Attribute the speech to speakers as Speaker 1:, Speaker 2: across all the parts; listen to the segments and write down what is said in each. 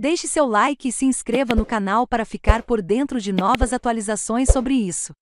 Speaker 1: Deixe seu like e se inscreva no canal para ficar por dentro de novas atualizações sobre isso.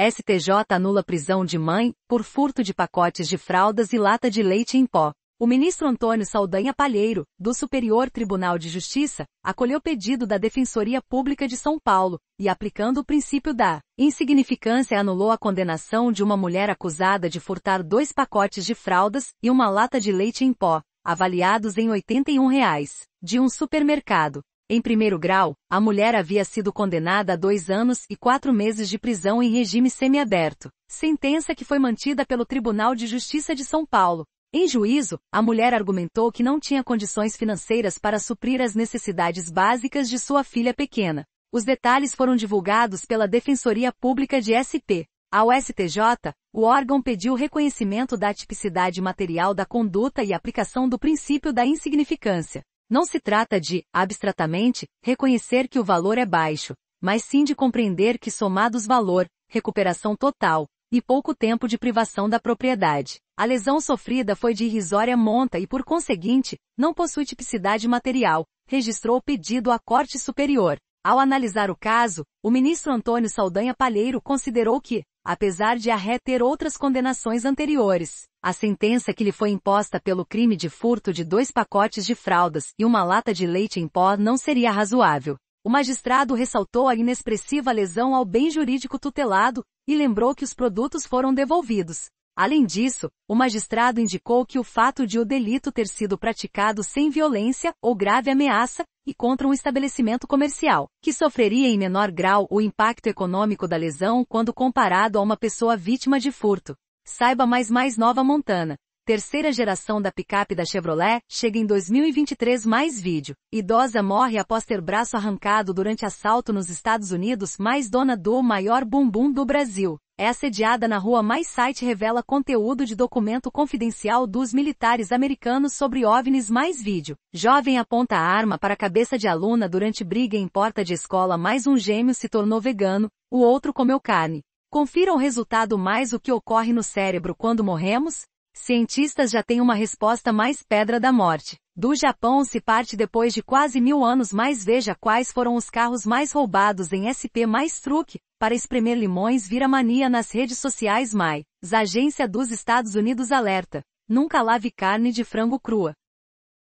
Speaker 1: STJ anula prisão de mãe por furto de pacotes de fraldas e lata de leite em pó. O ministro Antônio Saldanha Palheiro, do Superior Tribunal de Justiça, acolheu pedido da Defensoria Pública de São Paulo e, aplicando o princípio da insignificância, anulou a condenação de uma mulher acusada de furtar dois pacotes de fraldas e uma lata de leite em pó, avaliados em R$ 81. Reais de um supermercado. Em primeiro grau, a mulher havia sido condenada a dois anos e quatro meses de prisão em regime semiaberto, sentença que foi mantida pelo Tribunal de Justiça de São Paulo. Em juízo, a mulher argumentou que não tinha condições financeiras para suprir as necessidades básicas de sua filha pequena. Os detalhes foram divulgados pela Defensoria Pública de SP. Ao STJ, o órgão pediu reconhecimento da tipicidade material da conduta e aplicação do princípio da insignificância. Não se trata de, abstratamente, reconhecer que o valor é baixo, mas sim de compreender que somados valor, recuperação total, e pouco tempo de privação da propriedade. A lesão sofrida foi de irrisória monta e, por conseguinte, não possui tipicidade material, registrou o pedido à Corte Superior. Ao analisar o caso, o ministro Antônio Saldanha Palheiro considerou que apesar de a ré ter outras condenações anteriores. A sentença que lhe foi imposta pelo crime de furto de dois pacotes de fraldas e uma lata de leite em pó não seria razoável. O magistrado ressaltou a inexpressiva lesão ao bem jurídico tutelado e lembrou que os produtos foram devolvidos. Além disso, o magistrado indicou que o fato de o delito ter sido praticado sem violência ou grave ameaça e contra um estabelecimento comercial, que sofreria em menor grau o impacto econômico da lesão quando comparado a uma pessoa vítima de furto. Saiba mais mais Nova Montana. Terceira geração da picape da Chevrolet chega em 2023 mais vídeo. Idosa morre após ter braço arrancado durante assalto nos Estados Unidos mais dona do maior bumbum do Brasil é assediada na rua mais site revela conteúdo de documento confidencial dos militares americanos sobre OVNIs mais vídeo. Jovem aponta arma para a cabeça de aluna durante briga em porta de escola mais um gêmeo se tornou vegano, o outro comeu carne. Confira o resultado mais o que ocorre no cérebro quando morremos? Cientistas já têm uma resposta mais pedra da morte. Do Japão se parte depois de quase mil anos mais veja quais foram os carros mais roubados em SP mais truque, para espremer limões vira mania nas redes sociais mais. agência dos Estados Unidos alerta. Nunca lave carne de frango crua.